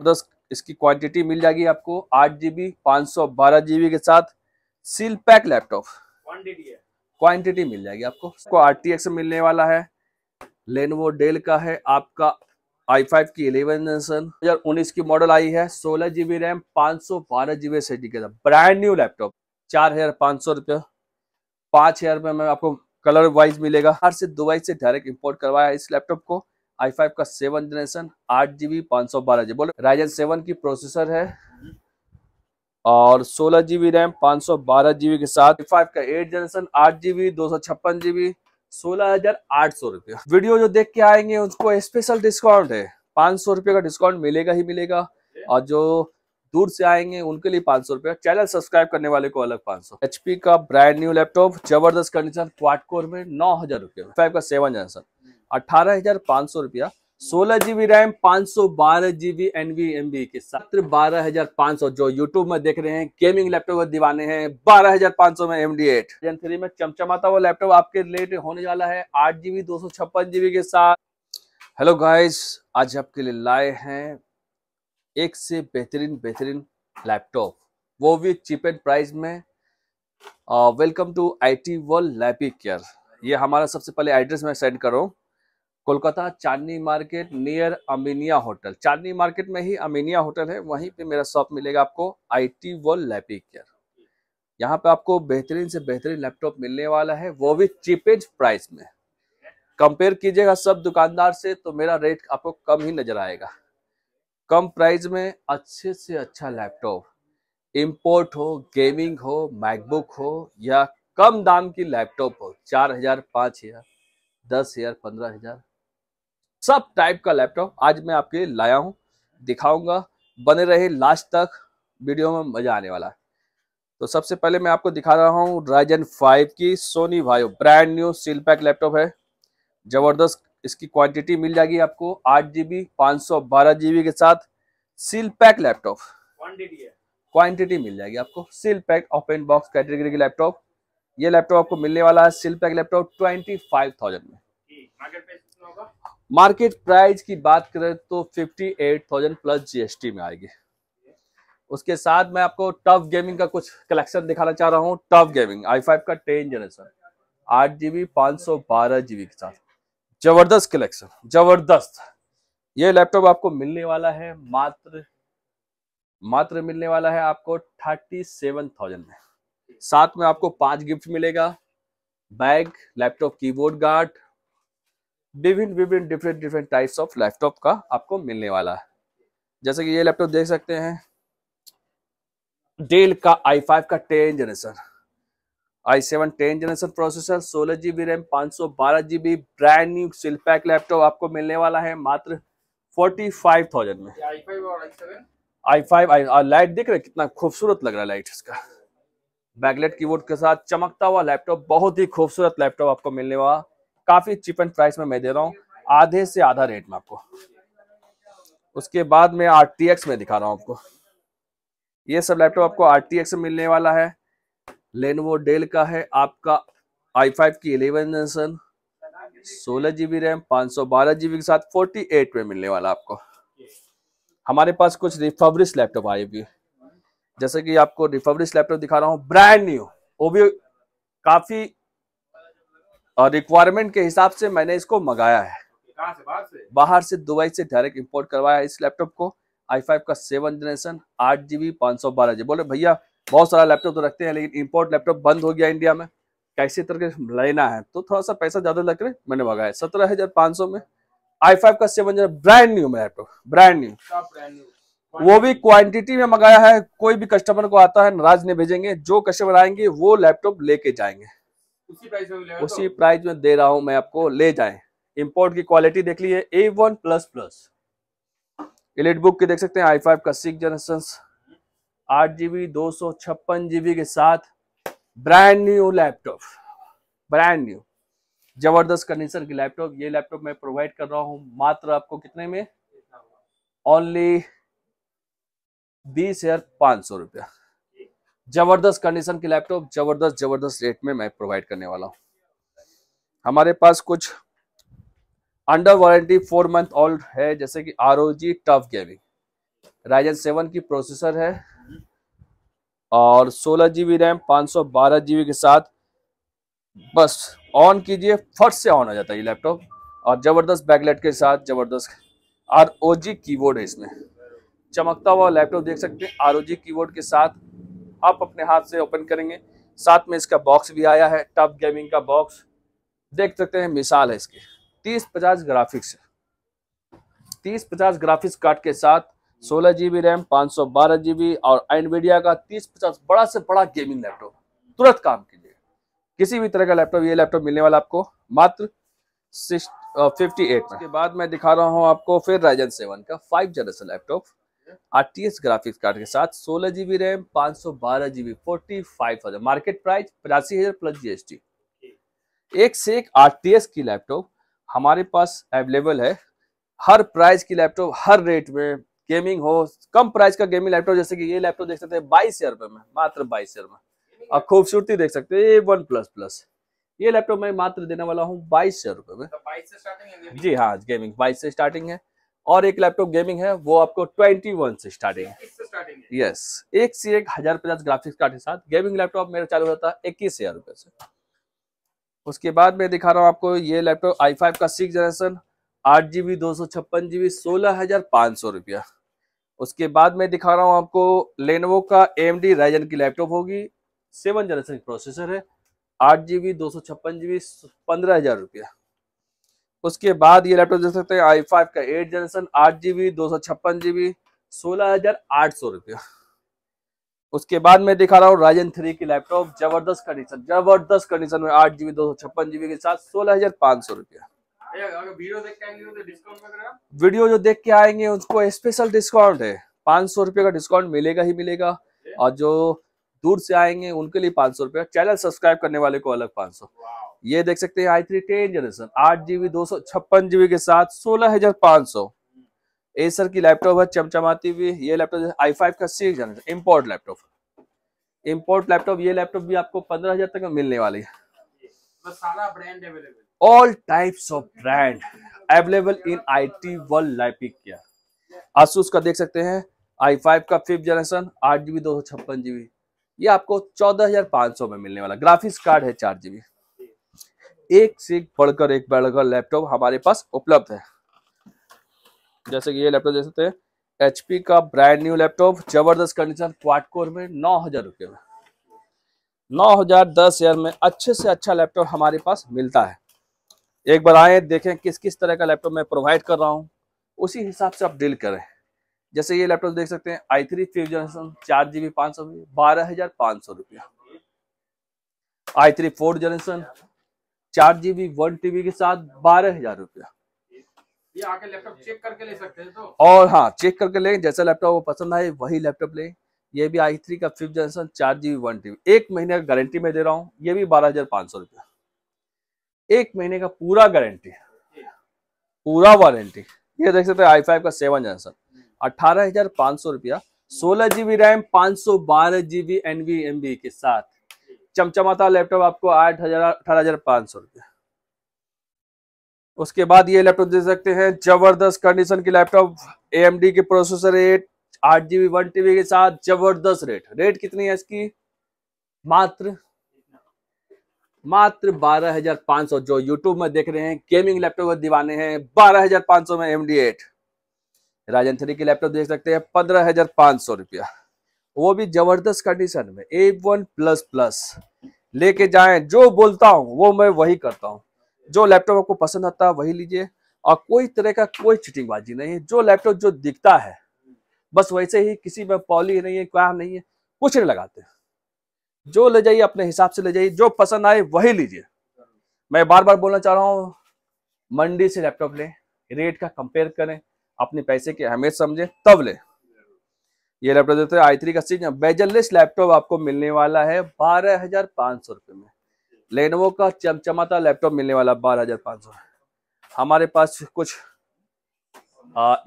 जबरदस्त इसकी क्वांटिटी मिल जाएगी आपको आठ जीबी पाँच सौ बारह जीबी के साथ सील पैक लैपटॉप क्वांटिटी मिल जाएगी आपको इसको आर टी एक्स मिलने वाला है लेनवो डेल का है आपका आई फाइव की इलेवन जनरेशन दो हज़ार उन्नीस की मॉडल आई है सोलह जी बी रैम पाँच सौ बारह जी बी एस के साथ ब्रांड न्यू लैपटॉप चार हज़ार पाँच सौ रुपये पाँच हज़ार रुपये में आपको कलर वाइज मिलेगा हर से दुबई से डायरेक्ट इंपोर्ट करवाया इस लैपटॉप को आई फाइव का सेवन जनरेशन आठ जीबी पाँच सौ बारह जी बोले राइजन सेवन की प्रोसेसर है और सोलह जीबी रैम पाँच सौ बारह जीबी के साथ फाइव का एट जनरेशन आठ जीबी दो सौ छप्पन जीबी सोलह हजार आठ सौ रुपये वीडियो जो देख के आएंगे उसको स्पेशल डिस्काउंट है पाँच सौ रुपये का डिस्काउंट मिलेगा ही मिलेगा और जो दूर से आएंगे उनके लिए पाँच सौ रुपये चैनल सब्सक्राइब करने वाले को अलग पाँच सौ एच का ब्रांड न्यू लैपटॉप जबरदस्त कंडीशन क्वाटकोर में नौ हजार रुपये फाइव का सेवन जनरेशन अठारह रुपया सोलह जीबी रैम पाँच सौ बारह जीबी एनवी एम बी के साथ बारह हजार पाँच सौ जो यूट्यूब में देख रहे हैं गेमिंग लैपटॉप दीवाने हैं बारह हजार पाँच सौ में M D eight gen three में चमचमाता हुआ लैपटॉप आपके रिलेट होने वाला है आठ जीबी दो सौ छप्पन जीबी के साथ हेलो गाइस आज आपके लिए लाए हैं एक से बेहतरीन बेहतरीन लैपटॉप वो भी चीप एंड प्राइस में welcome to I T world lappy care ये हमारा सबसे पहले एड्रेस मैं सेंड करो Kolkata Chandni market near Aminia hotel Chandni market में ही अमीनिया होटल है वहीं पे मेरा शॉप मिलेगा आपको I T world lappy care यहाँ पे आपको बेहतरीन से बेहतरीन लैपटॉप मिलने वाला है वो भी चीपेज प्राइस में कंपेयर कीजिएगा सब दुकानदार से तो मेरा रेट आपको कम ही नजर आएगा कम प्राइस में अच्छे से अच्छा लैपटॉप इम्पोर्ट हो गेमिंग हो मैकबुक हो या कम दाम की लैपटॉप हो चार हजार पाँच हजार दस हजार पंद्रह हजार सब टाइप का लैपटॉप आज मैं आपके लिए लाया हूँ दिखाऊंगा बने रहे लास्ट तक वीडियो में मजा आने वाला है तो सबसे पहले मैं आपको दिखा रहा हूँ राइजन फाइव की सोनी भाइयो brand new seal pack laptop है ज़बरदस्त इसकी क्वांटिटी मिल जाएगी आपको आठ जी बी पाँच सौ बारह जी बी के साथ सील पैक लैपटॉप क्वांटिटी मिल जाएगी आपको seal pack open box category के लैपटॉप ये लैपटॉप आपको मिलने वाला है seal pack laptop twenty five thousand में मार्केट प्राइस की बात करें तो 58,000 प्लस जीएसटी में आएगी उसके साथ मैं आपको टफ गेमिंग का कुछ कलेक्शन दिखाना चाह रहा हूँ टफ गेमिंग आई फाइव का टेन जनरेशन आठ जीबी पाँच सौ बारह जीबी के साथ जबरदस्त कलेक्शन जबरदस्त ये लैपटॉप आपको मिलने वाला है मात्र मात्र मिलने वाला है आपको थर्टी सेवन थाउजेंड में साथ में आपको पांच गिफ्ट मिलेगा बैग लैपटॉप कीबोर्ड गार्ड विभिन्न विभिन्न different different types of laptop का आपको मिलने वाला है जैसे कि ये लैपटॉप देख सकते हैं डेल का आई फाइव का ten generation I seven ten generation processor सोलह जीबी रैम पांच सौ बारह GB brand new seal pack laptop आपको मिलने वाला है मात्र फोर्टी फाइव थाउजेंड में आई फाइव आई लाइट दिख रहा है कितना खूबसूरत लग रहा है लाइट इसका बैकलेट कीबोर्ड के साथ चमकता हुआ लैपटॉप बहुत ही खूबसूरत लैपटॉप आपको मिलने वाला काफी चिप एंड प्राइस में मैं दे रहा हूँ आधे से आधा रेट में आपको उसके बाद मैं आर टी एक्स में दिखा रहा हूँ आपको ये सब लैपटॉप आपको आर टी एक्स में मिलने वाला है लेनवो डेल का है आपका आई फाइव की इलेवन जनसन सोलह जी बी रैम पाँच सौ बारह जी बी के साथ फोर्टी एट में मिलने वाला आपको हमारे पास कुछ रिफर्बिश लैपटॉप आए भी जैसे कि आपको रिफर्बिश लैपटॉप दिखा रहा हूँ ब्रांड न्यू वो भी काफ़ी रिक्वायरमेंट के हिसाब से मैंने इसको मंगाया है से बाहर से बाहर से दुबई से डायरेक्ट इंपोर्ट करवाया इस लैपटॉप को आई फाइव का सेवन जनरेशन आठ जीबी पांच पाँच सौ बारह जी बोले भैया बहुत सारा लैपटॉप तो रखते हैं लेकिन इम्पोर्ट लैपटॉप बंद हो गया इंडिया में कैसे तरह के लेना है तो थोड़ा सा पैसा ज़्यादा लग रहा है मैंने मंगाया सत्रह हज़ार पांच सौ में आई फाइव का सेवन जनर ब्रांड न्यू में लैपटॉप ब्रांड न्यू वो भी क्वान्टिटी में मंगाया है कोई भी कस्टमर को आता है नाराज नहीं भेजेंगे जो कस्टमर आएंगे वो लैपटॉप लेके जाएंगे उसी प्राइस में मिलेगा उसी तो? प्राइस में दे रहा हूं मैं आपको ले जाए इम्पोर्ट की क्वालिटी देख लीजिए A one plus plus elite book की देख सकते हैं आई फाइव का सिक्स जनरेशन आठ जीबी दो सौ छप्पन जीबी के साथ brand new laptop brand new जबरदस्त कंडीशन की लैपटॉप ये लैपटॉप मैं प्रोवाइड कर रहा हूँ मात्र आपको कितने में ओनली बीस हजार पाँच सौ रुपया जबरदस्त कंडीशन के लैपटॉप जबरदस्त जबरदस्त रेट में मैं प्रोवाइड करने वाला हूँ हमारे पास कुछ under warranty four month old है जैसे कि R O G tough gaming Ryzen seven की प्रोसेसर है और सोलह जी बी रैम पाँच सौ बारह जी बी के साथ बस ऑन कीजिए फट से ऑन हो जाता है ये लैपटॉप और ज़बरदस्त बैकलेट के साथ ज़बरदस्त आर ओ जी कीबोर्ड है इसमें चमकता हुआ लैपटॉप देख सकते हैं आर ओ जी कीबोर्ड के साथ आप अपने हाथ से ओपन करेंगे साथ में इसका बॉक्स भी आया है टॉप गेमिंग का बॉक्स देख सकते हैं मिसाल है इसके तीस पचास ग्राफिक्स तीस पचास ग्राफिक्स कार्ड के साथ सोलह जी बी रैम पाँच सौ बारह जी बी और एनवीडिया का तीस पचास बड़ा से बड़ा गेमिंग लैपटॉप तुरंत काम कीजिए किसी भी तरह का लैपटॉप ये लैपटॉप मिलने वाला आपको मात्र फिफ्टी एट के बाद मैं दिखा रहा हूँ आपको फिर राइजन सेवन का five generation laptop RTS graphics card के साथ सोलह जीबी रैम पांच सौ बारह GB forty five thousand market price पचासी हजार प्लस जीएसटी एक से एक आरटीएस की लैपटॉप हमारे पास अवेलेबल है हर प्राइस की लैपटॉप हर रेट में गेमिंग हो कम प्राइस का गेमिंग लैपटॉप जैसे कि ये लैपटॉप देख सकते हैं बाईस हजार रुपये में मात्र बाईस हजार में और खूबसूरती देख सकते हैं वन प्लस प्लस ये लैपटॉप मैं मात्र देने वाला हूँ बाईस हजार रुपये में तो जी हाँ गेमिंग बाईस से स्टार्टिंग है और एक लैपटॉप गेमिंग है वो आपको ट्वेंटी वन से स्टार्टिंग है यस एक से एक हजार पचास ग्राफिक्स कार्ड के साथ गेमिंग लैपटॉप मेरा चालू होता है इक्कीस हजार रुपये से उसके बाद मैं दिखा रहा हूँ आपको ये लैपटॉप आई फाइव का सिक्स जनरेशन आठ जीबी दो सौ छप्पन जीबी सोलह हजार पाँच सौ रुपया उसके बाद मैं दिखा रहा हूँ आपको लेनवो का एम डी राइजन की लैपटॉप होगी सेवन जनरेशन प्रोसेसर है आठ जीबी दो सौ छप्पन जीबी पंद्रह हजार रुपया उसके बाद ये लैपटॉप देख सकते हैं आई का एट जनरेशन आठ जी बी दो सौ छप्पन जीबी सोलह हजार आठ सौ रुपया उसके बाद मैं दिखा रहा हूँ राजन थ्री की लैपटॉप जबरदस्त कंडीशन जबरदस्त कंडीशन में आठ जीबी दो सौ छप्पन जीबी के साथ सोलह हजार पांच सौ रुपया वीडियो तो जो देख के आएंगे उसको स्पेशल डिस्काउंट है पांच सौ रुपये का डिस्काउंट मिलेगा ही मिलेगा और जो दूर से आएंगे उनके लिए पांच सौ रुपया चैनल सब्सक्राइब करने वाले को अलग पांच सौ ये देख सकते हैं आई थ्री टेन जनरेशन आठ जीबी दो सौ छप्पन जीबी के साथ सोलह हजार पांच सौ एसर की लैपटॉप है चमचमाती हुई ये लैपटॉप आई फाइव का six generation import laptop import laptop ये लैपटॉप भी आपको पंद्रह हजार तक मिलने वाली है all types of brand available in I T world लाइपिक आसूस का देख सकते हैं आई फाइव का फिफ्थ जनरेशन आठ जीबी दो सौ छप्पन जीबी ये आपको चौदह हजार पांच सौ में मिलने वाला ग्राफिक्स कार्ड है चार जीबी एक से बढ़कर एक बढ़कर लैपटॉप हमारे पास उपलब्ध है जैसे कि ये लैपटॉप देख सकते हैं एचपी का ब्रांड न्यू लैपटॉप जबरदस्त कंडीशन क्वाड कोर में नौ हजार रुपये में नौ हजार दस हजार में अच्छे से अच्छा लैपटॉप हमारे पास मिलता है एक बार आए देखें किस किस तरह का लैपटॉप मैं प्रोवाइड कर रहा हूँ उसी हिसाब से आप डील करें जैसे ये लैपटॉप देख सकते हैं आई थ्री फिफ्थ जनरेशन चार जी बी पाँच सौ बारह हजार पाँच सौ रुपया आई थ्री फोर्थ जनरेशन चार जीबी वन टीबी के साथ बारह हजार रुपया तो। और हाँ चेक करके लें जैसा लैपटॉप वो पसंद आए वही लैपटॉप लें ये भी आई थ्री का फिफ्थ जनरेशन चार जीबी वन टीबी एक महीने का गारंटी में दे रहा हूँ ये भी बारह हजार पांच सौ रुपया एक महीने का पूरा गारंटी पूरा वारंटी ये देख सकते आई फाइव का सेवन जनरेशन अठारह हजार पांच सौ रुपया सोलह जीबी रैम पांच सौ बारह जीबी एनवी एनवीएमबी के साथ चमचमाता लैपटॉप आपको आठ हजार अठारह हजार पांच सौ रुपये उसके बाद ये लैपटॉप दे सकते हैं जबरदस्त कंडीशन की लैपटॉप ए के प्रोसेसर रेट आठ जीबी वन टीबी के साथ जबरदस्त रेट रेट कितनी है इसकी मात्र मात्र बारह हजार पांच सौ जो यूट्यूब में देख रहे हैं गेमिंग लैपटॉप दीवाने हैं बारह हजार पांच सौ में M D eight Ryzen three की लैपटॉप देख सकते हैं पंद्रह हजार पांच सौ रुपया वो भी जबरदस्त कंडीशन में ए वन प्लस प्लस लेके जाए जो बोलता हूँ वो मैं वही करता हूँ जो लैपटॉप आपको पसंद आता है वही लीजिए और कोई तरह का कोई चिटिंगबाजी नहीं है जो लैपटॉप जो दिखता है बस वैसे ही किसी में पॉली नहीं है क्या नहीं है कुछ नहीं लगाते जो ले जाइए अपने हिसाब से ले जाइए जो पसंद आए वही लीजिए मैं बार बार बोलना चाह रहा हूँ मंडी से लैपटॉप लें रेट का कंपेयर करें अपने पैसे की अहमियत समझें तब लें ये लैपटॉप देते आई थ्री का सीज बेजरलेस लैपटॉप आपको मिलने वाला है बारह हजार पाँच सौ रुपये में लेनोवो का चमचमाता लैपटॉप मिलने वाला बारह हजार पाँच सौ हमारे पास कुछ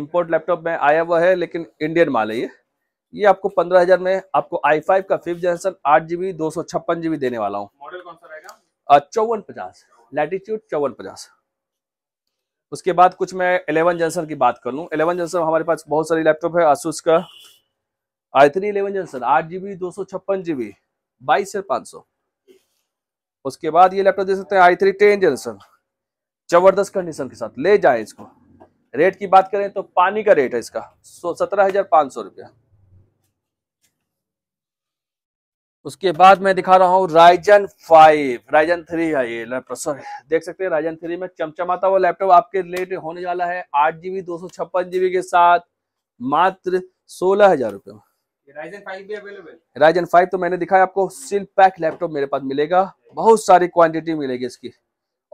इम्पोर्ट लैपटॉप में आया हुआ है लेकिन इंडियन माल है ये ये आपको पंद्रह हजार में आपको आई फाइव का फिफ्थ जनरेशन आठ जी बी दो सौ छप्पन जी बी देने वाला हूँ चौवन पचास लैटीट्यूड चौवन पचास उसके बाद कुछ मैं एलेवन जनरेशन की बात कर लूँ एलेवन जनरेशन हमारे पास बहुत सारी लैपटॉप है आसूस का आई थ्री इलेवन जनसन आठ जीबी दो सौ छप्पन जीबी बाईस हजार पांच सौ उसके बाद ये लैपटॉप दे सकते हैं आई थ्री टेन जनसन जबरदस्त कंडीशन के साथ ले जाए इसको रेट की बात करें तो पानी का रेट है इसका सत्रह हजार पांच सौ रुपया उसके बाद मैं दिखा रहा हूँ राइजन फाइव राइजन थ्री है ये लैपटॉप देख सकते हैं राइजन थ्री में चमचमाता हुआ लैपटॉप आपके रेट होने वाला है आठ जीबी दो सौ छप्पन जीबी के साथ मात्र सोलह हजार रुपये में राइजन फाइव तो मैंने दिखाया आपको सील पैक लैपटॉप मेरे पास मिलेगा बहुत सारी क्वांटिटी मिलेगी इसकी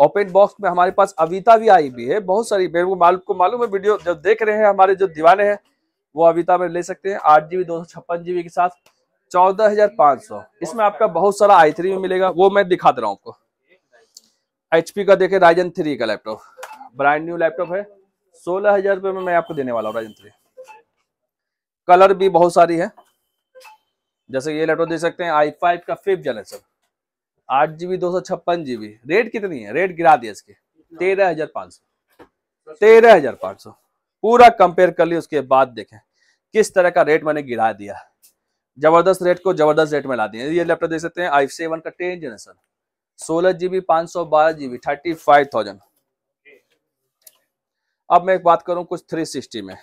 ओपन बॉक्स में हमारे पास अविता भी आई भी है बहुत सारी मेरे को मालूम को मालूम है वीडियो जब देख रहे हैं हमारे जो दीवाने हैं वो अविता में ले सकते हैं आठ जीबी दो सौ छप्पन जीबी के साथ चौदह हजार पाँच सौ इसमें आपका बहुत सारा आई थ्री में मिलेगा वो मैं दिखा दे रहा हूँ आपको एच पी का देखे राइजन थ्री का लैपटॉप ब्रांड न्यू लैपटॉप है सोलह हजार रुपये में मैं आपको देने वाला हूँ राइजन थ्री कलर भी बहुत सारी है जैसे ये लैपटॉप देख सकते हैं आई फाइव का फिफ्थ जनरेशन आठ जीबी दो सौ छप्पन जीबी रेट कितनी है रेट गिरा दिया इसके तेरह हजार पाँच सौ तेरह हजार पाँच सौ पूरा कंपेयर कर लिया उसके बाद देखें किस तरह का रेट मैंने गिरा दिया जबरदस्त रेट को जबरदस्त रेट में ला दिया ये लैपटॉप देख सकते हैं आई सेवन का टेन जनरेशन सोलह जीबी पाँच सौ बारह जीबी थर्टी फाइव थाउजेंड अब मैं एक बात करूं कुछ थ्री सिक्सटी में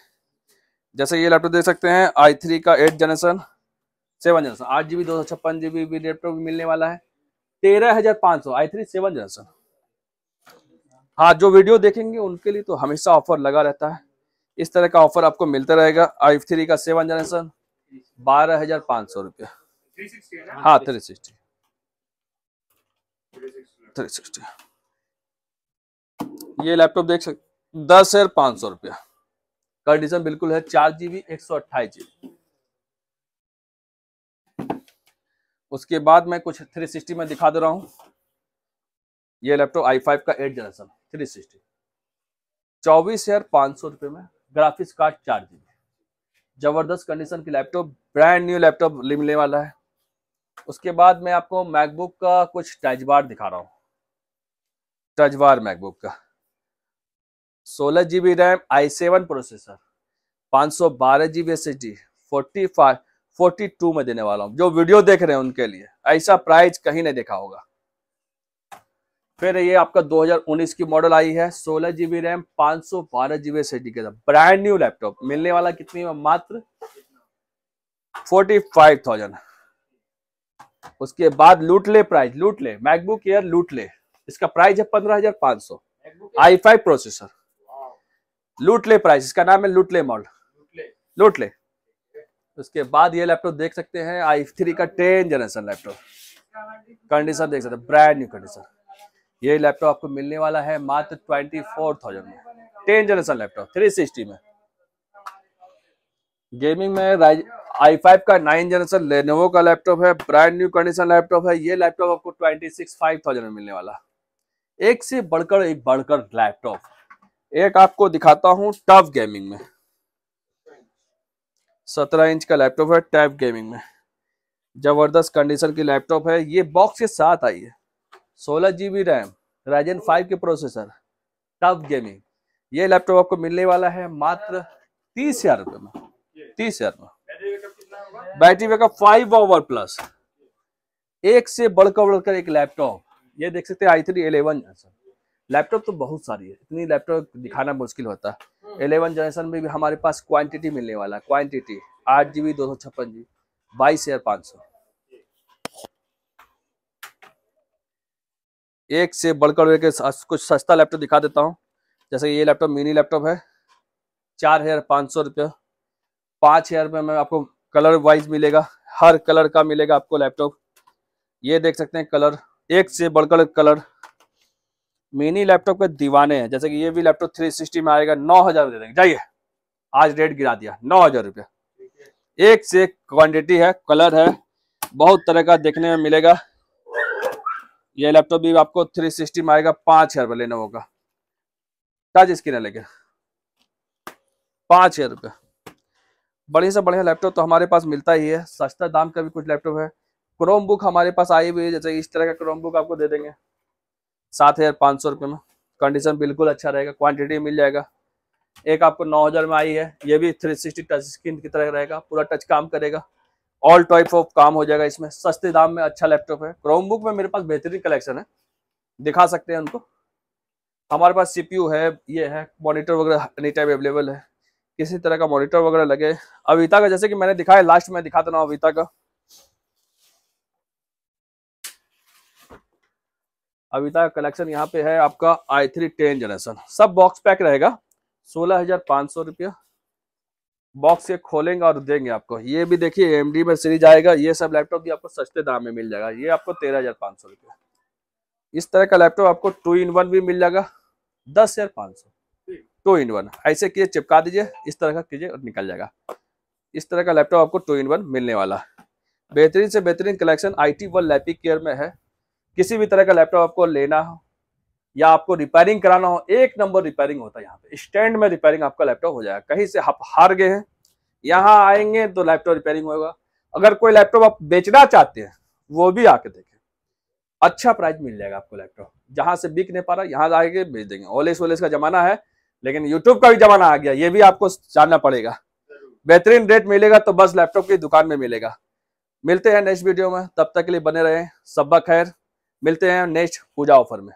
जैसे ये लैपटॉप देख सकते हैं आई थ्री का एट जनरेशन सेवन जनरेशन आठ जीबी दो सौ छप्पन जीबी भी लैपटॉप मिलने वाला है तेरह हजार पांच सौ आई थ्री सेवन जनरेशन हाँ जो वीडियो देखेंगे उनके लिए तो हमेशा ऑफर लगा रहता है इस तरह का ऑफर आपको मिलता रहेगा आई थ्री का सेवन जनरेशन बारह हजार पांच हाँ, सौ रुपया हाँ थ्री सिक्सटी थ्री सिक्सटी ये लैपटॉप देख सकते दस हजार पांच सौ रुपया कंडीशन बिल्कुल है चार जीबी एक सौ अट्ठाईस जीबी उसके बाद मैं कुछ थ्री सिक्सटी में दिखा दे रहा हूं ये लैपटॉप आई फाइव का एट जनरेशन थ्री सिक्सटी चौबीस हजार पांच सौ रुपए में ग्राफिक्स कार्ड चार जीबी जबरदस्त कंडीशन की लैपटॉप ब्रांड न्यू लैपटॉप मिलने वाला है उसके बाद मैं आपको मैकबुक का कुछ टचबार दिखा रहा हूँ टचबार मैकबुक का सोलह G B RAM I seven processor पाँच सौ बारह G B S S D forty five forty two में देने वाला हूँ जो वीडियो देख रहे हैं उनके लिए ऐसा प्राइस कहीं नहीं देखा होगा फिर ये आपका 2019 की मॉडल आई है सोलह जीबी रैम पाँच सौ बारह जीबी एस के साथ ब्रांड न्यू लैपटॉप मिलने वाला कितनी में मात्र थाउजेंड उसके बाद लूट ले प्राइस लूट ले मैकबुक एयर लूट ले इसका प्राइस है पंद्रह हजार आई फाइव प्रोसेसर लूटले प्राइस इसका नाम है लूटले मॉल लूटले उसके बाद ये लैपटॉप देख सकते हैं आई थ्री का टेन जनरेशन लैपटॉप कंडीशन देख सकते ब्रांड न्यू कंडीशन ये लैपटॉप आपको मिलने वाला है मात्र ट्वेंटी फोर थाउजेंड में ten generation laptop three sixty में गेमिंग में आई फाइव का नाइन जनरेशन लेनोवो का लैपटॉप है ब्रांड न्यू कंडीशन लैपटॉप है ये लैपटॉप आपको ट्वेंटी सिक्स फाइव थाउजेंड में मिलने वाला एक से बढ़कर एक बढ़कर लैपटॉप एक आपको दिखाता हूं टफ गेमिंग में सत्रह इंच का लैपटॉप है टैप गेमिंग में जबरदस्त कंडीशन की लैपटॉप है ये बॉक्स के साथ आई है सोलह G B RAM Ryzen five के प्रोसेसर टफ गेमिंग ये लैपटॉप आपको मिलने वाला है मात्र तीस हजार रुपये में तीस हजार में battery backup five over plus एक से बढ़कर बढ़कर एक लैपटॉप ये देख सकते हैं I three eleven sir laptop तो बहुत सारी है इतनी लैपटॉप दिखाना मुश्किल होता है एलेवन जनरेशन में भी हमारे पास क्वांटिटी मिलने वाला है क्वांटिटी आठ जी बी दो सौ छप्पन जी बाईस हजार पाँच सौ एक से बढ़कर एक कुछ सस्ता लैपटॉप दिखा देता हूँ जैसे ये लैपटॉप मिनी लैपटॉप है चार हजार पाँच सौ रुपया पाँच हजार रुपये में आपको कलर वाइज मिलेगा हर कलर का मिलेगा आपको लैपटॉप ये देख सकते हैं कलर एक से बढ़कर कलर मिनी लैपटॉप के दीवाने हैं जैसे कि ये भी लैपटॉप थ्री सिक्सटी में आएगा नौ हजार दे देंगे जाइए आज रेट गिरा दिया नौ हजार रुपया एक से एक क्वान्टिटी है कलर है बहुत तरह का देखने में मिलेगा ये लैपटॉप भी आपको थ्री सिक्सटी में आएगा पांच हजार लेना होगा टच स्क्रीन लेके पांच हजार रुपया बढ़िया से बढ़िया लैपटॉप तो हमारे पास मिलता ही है सस्ता दाम का भी कुछ लैपटॉप है क्रोम बुक हमारे पास आई हुई है जैसे इस तरह का क्रोम बुक आपको दे देंगे सात हज़ार पाँच सौ रुपये में कंडीशन बिल्कुल अच्छा रहेगा क्वांटिटी मिल जाएगा एक आपको नौ हज़ार में आई है ये भी थ्री सिक्सटी टच स्क्रीन की तरह रहेगा पूरा टच काम करेगा ऑल टाइप ऑफ काम हो जाएगा इसमें सस्ते दाम में अच्छा लैपटॉप है क्रोम बुक में मेरे पास बेहतरीन कलेक्शन है दिखा सकते हैं उनको हमारे पास सी है ये है मोनिटर वगैरह एनी टाइम अवेलेबल है किसी तरह का मॉनिटर वगैरह लगे अविता का जैसे कि मैंने दिखाया लास्ट में दिखाता रहा अविता का अविता कलेक्शन यहाँ पे है आपका आई थ्री टेन जनरेशन सब बॉक्स पैक रहेगा सोलह हजार पाँच सौ रुपया बॉक्स ये खोलेंगे और देंगे आपको ये भी देखिए एम में सीरीज आएगा ये सब लैपटॉप भी आपको सस्ते दाम में मिल जाएगा ये आपको तेरह हजार पाँच सौ रुपया इस तरह का लैपटॉप आपको टू इन वन भी मिल जाएगा दस हजार पाँच सौ टू इन वन ऐसे किए चिपका दीजिए इस तरह का कीजिए और निकल जाएगा इस तरह का लैपटॉप आपको टू इन वन मिलने वाला बेहतरीन से बेहतरीन collection I T one lappy care में है किसी भी तरह का लैपटॉप आपको लेना हो या आपको रिपेयरिंग कराना हो एक नंबर रिपेयरिंग होता है यहाँ पे स्टैंड में रिपेयरिंग आपका लैपटॉप हो जाएगा कहीं से आप हार गए हैं यहाँ आएंगे तो लैपटॉप रिपेयरिंग होगा अगर कोई लैपटॉप आप बेचना चाहते हैं वो भी आके देखें अच्छा प्राइस मिल जाएगा आपको लैपटॉप जहां से बिक नहीं पा रहा यहाँ आके बेच देंगे ओलेस वोलेस का जमाना है लेकिन यूट्यूब का भी जमाना आ गया ये भी आपको जानना पड़ेगा बेहतरीन रेट मिलेगा तो बस लैपटॉप की दुकान में मिलेगा मिलते हैं नेक्स्ट वीडियो में तब तक के लिए बने रहें सब खैर मिलते हैं नेक्स्ट पूजा ऑफर में